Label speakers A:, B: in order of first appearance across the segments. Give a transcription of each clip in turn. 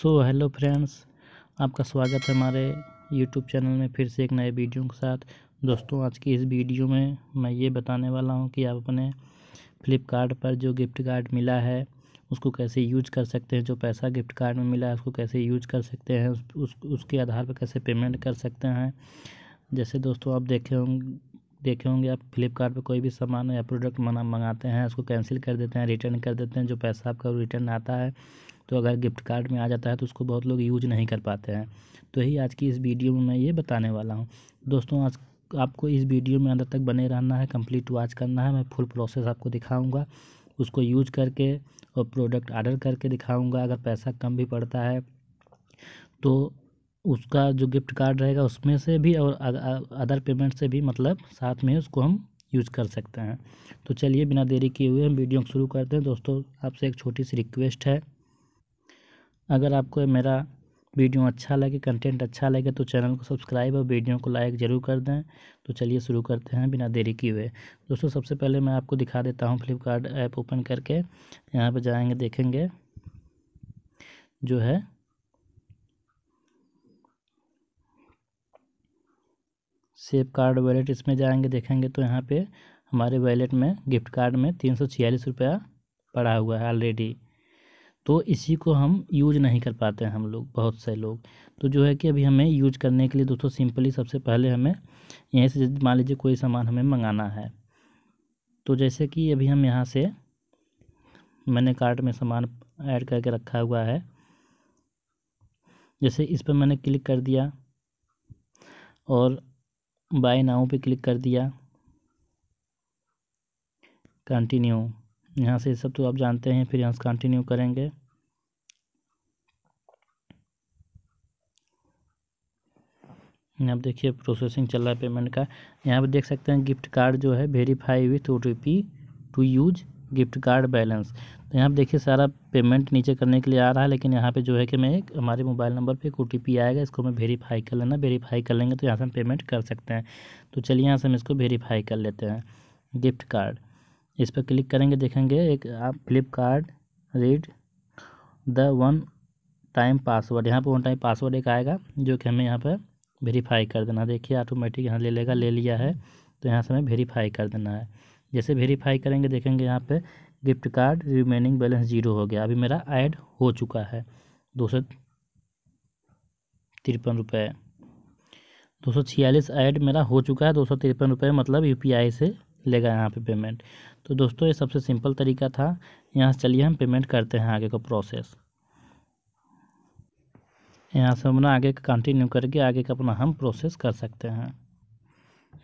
A: so hello friends आपका स्वागत है हमारे यूट्यूब चैनल में फिर से एक नए वीडियो के साथ दोस्तों आज की इस वीडियो में मैं ये बताने वाला हूँ कि आप अपने फ्लिपकार्ट पर जो गिफ्ट कार्ड मिला है उसको कैसे यूज कर सकते हैं जो पैसा गिफ्ट कार्ड में मिला है उसको कैसे यूज कर सकते हैं उस, उस उसके आधार पर कैसे पेमेंट कर सकते हैं जैसे दोस्तों आप देखे होंगे देखे होंगे आप फ्लिपकार्ट पर कोई भी सामान या प्रोडक्ट मना मंगाते हैं उसको कैंसिल कर देते हैं रिटर्न कर देते हैं जो पैसा आपका रिटर्न आता है तो अगर गिफ्ट कार्ड में आ जाता है तो उसको बहुत लोग यूज नहीं कर पाते हैं तो यही आज की इस वीडियो में मैं ये बताने वाला हूँ दोस्तों आज आपको इस वीडियो में अंदर तक बने रहना है कंप्लीट वॉच करना है मैं फुल प्रोसेस आपको दिखाऊंगा उसको यूज करके और प्रोडक्ट आर्डर करके दिखाऊंगा अगर पैसा कम भी पड़ता है तो उसका जो गिफ्ट कार्ड रहेगा उसमें से भी और अदर पेमेंट से भी मतलब साथ में उसको हम यूज़ कर सकते हैं तो चलिए बिना देरी किए हुए हम वीडियो शुरू करते हैं दोस्तों आपसे एक छोटी सी रिक्वेस्ट है अगर आपको मेरा वीडियो अच्छा लगे कंटेंट अच्छा लगे तो चैनल को सब्सक्राइब और वीडियो को लाइक ज़रूर कर दें तो चलिए शुरू करते हैं बिना देरी किए हुए दोस्तों सबसे पहले मैं आपको दिखा देता हूँ फ्लिपकार्ट ऐप ओपन करके यहाँ पर जाएंगे देखेंगे जो है सेफ कार्ड वैलेट इसमें जाएंगे देखेंगे तो यहाँ पे हमारे वैलेट में गिफ्ट कार्ड में तीन सौ छियालीस रुपया पड़ा हुआ है ऑलरेडी तो इसी को हम यूज नहीं कर पाते हैं हम लोग बहुत से लोग तो जो है कि अभी हमें यूज करने के लिए दोस्तों सिंपली सबसे पहले हमें यहीं से मान लीजिए कोई सामान हमें मंगाना है तो जैसे कि अभी हम यहाँ से मैंने कार्ट में सामान ऐड करके रखा हुआ है जैसे इस पर मैंने क्लिक कर दिया और बाय नाउ पे क्लिक कर दिया कंटिन्यू यहाँ से ये सब तो आप जानते हैं फिर यहाँ से कंटिन्यू करेंगे यहाँ आप देखिए प्रोसेसिंग चल रहा है पेमेंट का यहाँ पर देख सकते हैं गिफ्ट कार्ड जो है verify with O T P to use gift card balance तो यहाँ पर देखिए सारा पेमेंट नीचे करने के लिए आ रहा है लेकिन यहाँ पे जो है कि मैं एक हमारे मोबाइल नंबर पे एक ओ आएगा इसको मैं वेरीफाई कर लेना वेरीफाई कर लेंगे तो यहाँ से हम पेमेंट कर सकते हैं तो चलिए यहाँ से हम इसको वेरीफाई कर लेते हैं गिफ्ट कार्ड इस पर क्लिक करेंगे देखेंगे एक आप Flipkart read the one time password यहाँ पर वन टाइम पासवर्ड एक आएगा जो कि हमें यहाँ पर वेरीफाई कर देना देखिए ऑटोमेटिक यहाँ ले लेगा ले लिया है तो यहाँ से हमें वेरीफाई कर देना है जैसे वेरीफाई करेंगे देखेंगे यहाँ पे gift card remaining balance zero हो गया अभी मेरा ऐड हो चुका है दो सौ तिरपन रुपये दो सौ छियालीस ऐड मेरा हो चुका है दो सौ तिरपन रुपये मतलब यूपीआई से लेगा यहाँ पे पेमेंट तो दोस्तों ये सबसे सिंपल तरीका था यहाँ से चलिए हम पेमेंट करते हैं आगे का प्रोसेस यहाँ से अपना आगे का कंटिन्यू करके आगे का अपना हम प्रोसेस कर सकते हैं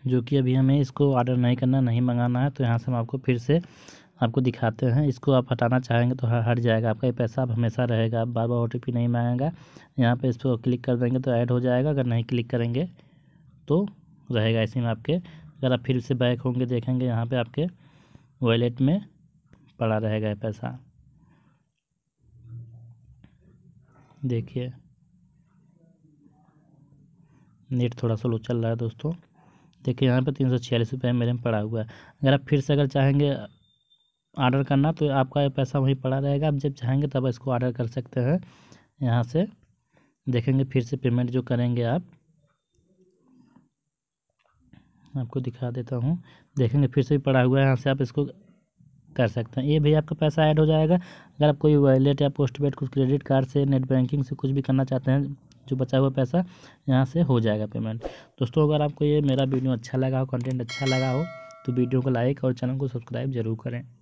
A: जो कि अभी हमें इसको ऑर्डर नहीं करना नहीं मंगाना है तो यहाँ से हम आपको फिर से आपको दिखाते हैं इसको आप हटाना चाहेंगे तो हट जाएगा आपका ये पैसा आप हमेशा रहेगा आप बार बार ओ नहीं मांगेगा यहाँ पे इस पर क्लिक कर देंगे तो ऐड हो जाएगा अगर नहीं क्लिक करेंगे तो रहेगा इसी में आपके अगर आप फिर से बैक होंगे देखेंगे यहाँ पे आपके वॉलेट में पड़ा रहेगा पैसा देखिए नेट थोड़ा सा लो चल रहा है दोस्तों देखिए यहाँ पे तीन सौ छियालीस रुपये मेरे में पड़ा हुआ है अगर आप फिर से अगर चाहेंगे ऑर्डर करना तो आपका ये पैसा वहीं पड़ा रहेगा आप जब चाहेंगे तब इसको ऑर्डर कर सकते हैं यहाँ से देखेंगे फिर से पेमेंट जो करेंगे आप मैं आपको दिखा देता हूँ देखेंगे फिर से भी पड़ा हुआ है यहाँ से आप इसको कर सकते हैं ये भी आपका पैसा ऐड हो जाएगा अगर आप कोई वॉलेट या पोस्ट पेड कुछ क्रेडिट कार्ड से नेट बैंकिंग से कुछ भी करना चाहते हैं जो बचा हुआ पैसा यहाँ से हो जाएगा पेमेंट दोस्तों अगर आपको ये मेरा वीडियो अच्छा लगा हो कंटेंट अच्छा लगा हो तो वीडियो को लाइक और चैनल को सब्सक्राइब जरूर करें